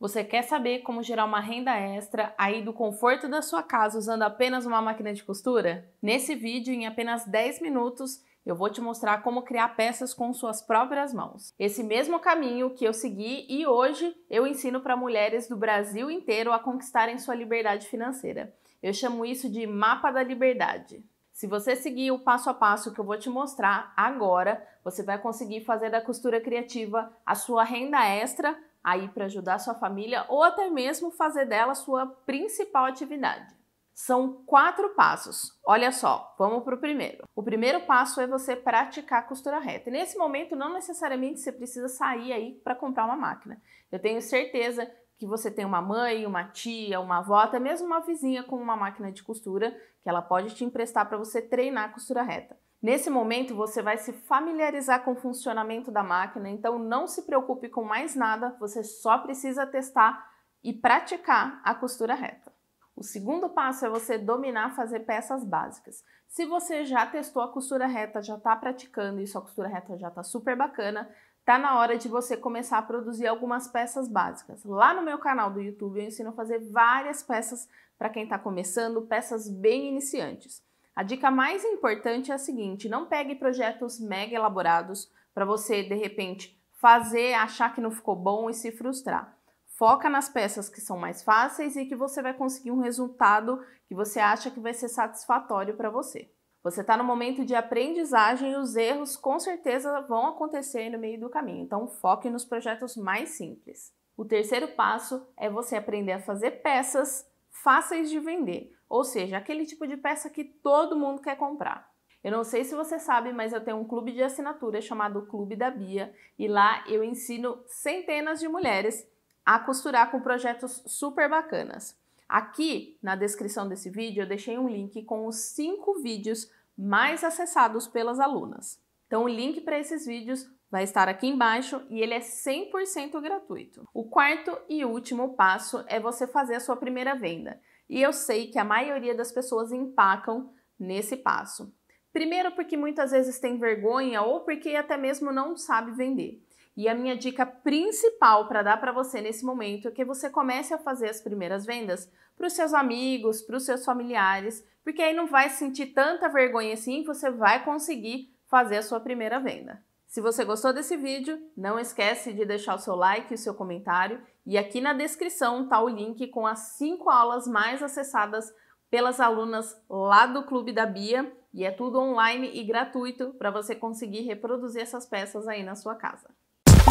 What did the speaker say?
Você quer saber como gerar uma renda extra aí do conforto da sua casa usando apenas uma máquina de costura? Nesse vídeo, em apenas 10 minutos, eu vou te mostrar como criar peças com suas próprias mãos. Esse mesmo caminho que eu segui e hoje eu ensino para mulheres do Brasil inteiro a conquistarem sua liberdade financeira. Eu chamo isso de mapa da liberdade. Se você seguir o passo a passo que eu vou te mostrar agora, você vai conseguir fazer da costura criativa a sua renda extra aí para ajudar sua família ou até mesmo fazer dela sua principal atividade. São quatro passos. Olha só, vamos para o primeiro. O primeiro passo é você praticar costura reta. E nesse momento, não necessariamente você precisa sair aí para comprar uma máquina. Eu tenho certeza que você tem uma mãe, uma tia, uma avó, até mesmo uma vizinha com uma máquina de costura que ela pode te emprestar para você treinar a costura reta. Nesse momento você vai se familiarizar com o funcionamento da máquina, então não se preocupe com mais nada, você só precisa testar e praticar a costura reta. O segundo passo é você dominar fazer peças básicas. Se você já testou a costura reta, já está praticando e sua costura reta já está super bacana, tá na hora de você começar a produzir algumas peças básicas. Lá no meu canal do YouTube eu ensino a fazer várias peças para quem está começando, peças bem iniciantes. A dica mais importante é a seguinte: não pegue projetos mega elaborados para você de repente fazer, achar que não ficou bom e se frustrar. Foca nas peças que são mais fáceis e que você vai conseguir um resultado que você acha que vai ser satisfatório para você. Você está no momento de aprendizagem e os erros com certeza vão acontecer no meio do caminho, então foque nos projetos mais simples. O terceiro passo é você aprender a fazer peças fáceis de vender, ou seja, aquele tipo de peça que todo mundo quer comprar. Eu não sei se você sabe, mas eu tenho um clube de assinatura chamado Clube da Bia e lá eu ensino centenas de mulheres a costurar com projetos super bacanas. Aqui na descrição desse vídeo eu deixei um link com os cinco vídeos mais acessados pelas alunas. Então o link para esses vídeos vai estar aqui embaixo e ele é 100% gratuito. O quarto e último passo é você fazer a sua primeira venda. E eu sei que a maioria das pessoas empacam nesse passo. Primeiro porque muitas vezes tem vergonha ou porque até mesmo não sabe vender. E a minha dica principal para dar para você nesse momento é que você comece a fazer as primeiras vendas para os seus amigos, para os seus familiares, porque aí não vai sentir tanta vergonha assim, você vai conseguir fazer a sua primeira venda. Se você gostou desse vídeo, não esquece de deixar o seu like e o seu comentário e aqui na descrição está o link com as 5 aulas mais acessadas pelas alunas lá do Clube da Bia e é tudo online e gratuito para você conseguir reproduzir essas peças aí na sua casa.